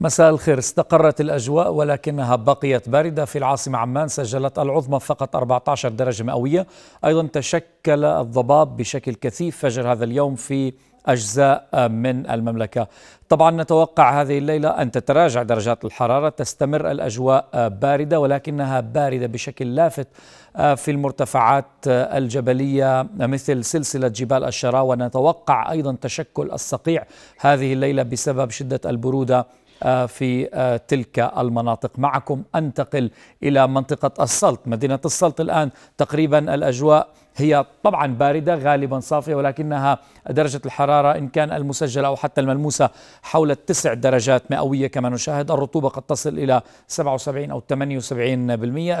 مساء الخير استقرت الأجواء ولكنها بقيت باردة في العاصمة عمان سجلت العظمى فقط 14 درجة مئوية أيضا تشكل الضباب بشكل كثيف فجر هذا اليوم في أجزاء من المملكة طبعا نتوقع هذه الليلة أن تتراجع درجات الحرارة تستمر الأجواء باردة ولكنها باردة بشكل لافت في المرتفعات الجبلية مثل سلسلة جبال الشراوة نتوقع أيضا تشكل الصقيع هذه الليلة بسبب شدة البرودة آه، في آه، تلك المناطق معكم أنتقل إلى منطقة السلط مدينة السلط الآن تقريبا الأجواء هي طبعا باردة غالبا صافية ولكنها درجة الحرارة إن كان المسجلة أو حتى الملموسة حول التسع درجات مئوية كما نشاهد الرطوبة قد تصل إلى 77 أو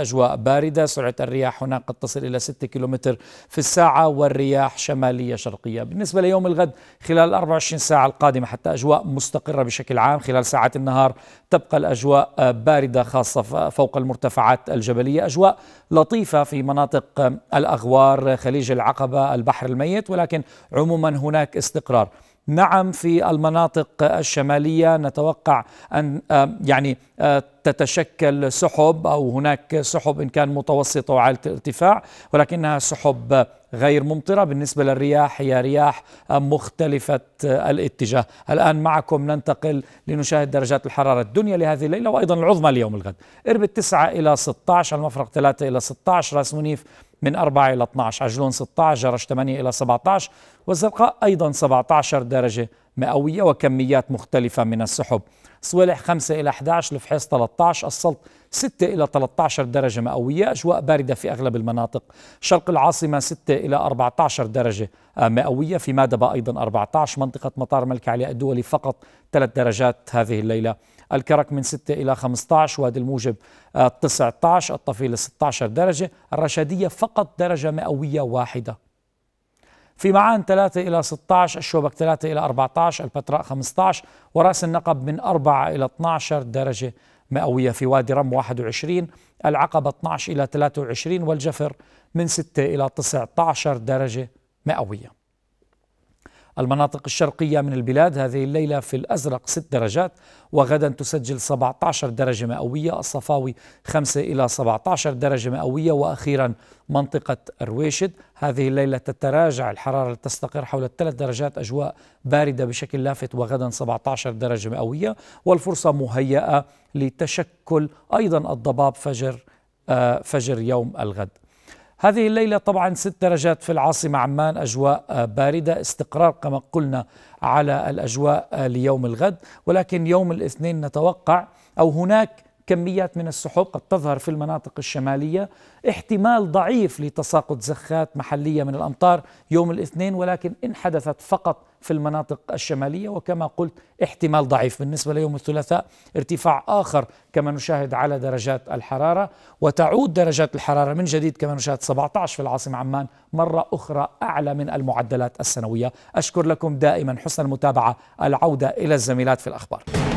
78% أجواء باردة سرعة الرياح هناك قد تصل إلى 6 كيلومتر في الساعة والرياح شمالية شرقية بالنسبة ليوم الغد خلال 24 ساعة القادمة حتى أجواء مستقرة بشكل عام خلال ساعات النهار تبقى الأجواء باردة خاصة فوق المرتفعات الجبلية أجواء لطيفة في مناطق الأغوار خليج العقبة البحر الميت ولكن عموما هناك استقرار نعم في المناطق الشمالية نتوقع أن آه، يعني آه، تتشكل سحب أو هناك سحب إن كان متوسطة وعالية الارتفاع ولكنها سحب غير ممطرة بالنسبة للرياح هي رياح آه، مختلفة الاتجاه الآن معكم ننتقل لنشاهد درجات الحرارة الدنيا لهذه الليلة وأيضا العظمى ليوم الغد إربت 9 إلى 16 المفرق 3 إلى 16 راس منيف من 4 إلى 12 عجلون 16 جرش 8 إلى 17 والزرقاء أيضا 17 درجة مئوية وكميات مختلفة من السحب صوالح 5 إلى 11 الفحيص 13 السلط 6 إلى 13 درجة مئوية أجواء باردة في أغلب المناطق شرق العاصمة 6 إلى 14 درجة آه، مئوية في مادبة أيضا 14 منطقة مطار ملك علي الدولي فقط 3 درجات هذه الليلة الكرك من 6 إلى 15 وادي الموجب 19 الطفيل 16 درجة الرشادية فقط درجة مئوية واحدة في معان 3 إلى 16 الشوبك 3 إلى 14 البتراء 15 وراس النقب من 4 إلى 12 درجة مئوية في وادي رم 21 العقبة 12 إلى 23 والجفر من 6 إلى 19 درجة مئوية المناطق الشرقية من البلاد هذه الليلة في الأزرق 6 درجات وغدا تسجل 17 درجة مئوية الصفاوي 5 إلى 17 درجة مئوية وأخيرا منطقة رويشد هذه الليلة تتراجع الحرارة لتستقر حول الثلاث درجات أجواء باردة بشكل لافت وغدا 17 درجة مئوية والفرصة مهيئة لتشكل أيضا الضباب فجر آه، فجر يوم الغد هذه الليلة طبعا ست درجات في العاصمة عمان أجواء باردة استقرار كما قلنا على الأجواء ليوم الغد ولكن يوم الاثنين نتوقع أو هناك كميات من السحب قد تظهر في المناطق الشمالية احتمال ضعيف لتساقط زخات محلية من الأمطار يوم الاثنين ولكن إن حدثت فقط في المناطق الشمالية وكما قلت احتمال ضعيف بالنسبة ليوم الثلاثاء ارتفاع آخر كما نشاهد على درجات الحرارة وتعود درجات الحرارة من جديد كما نشاهد 17 في العاصمة عمان مرة أخرى أعلى من المعدلات السنوية أشكر لكم دائما حسن المتابعة العودة إلى الزميلات في الأخبار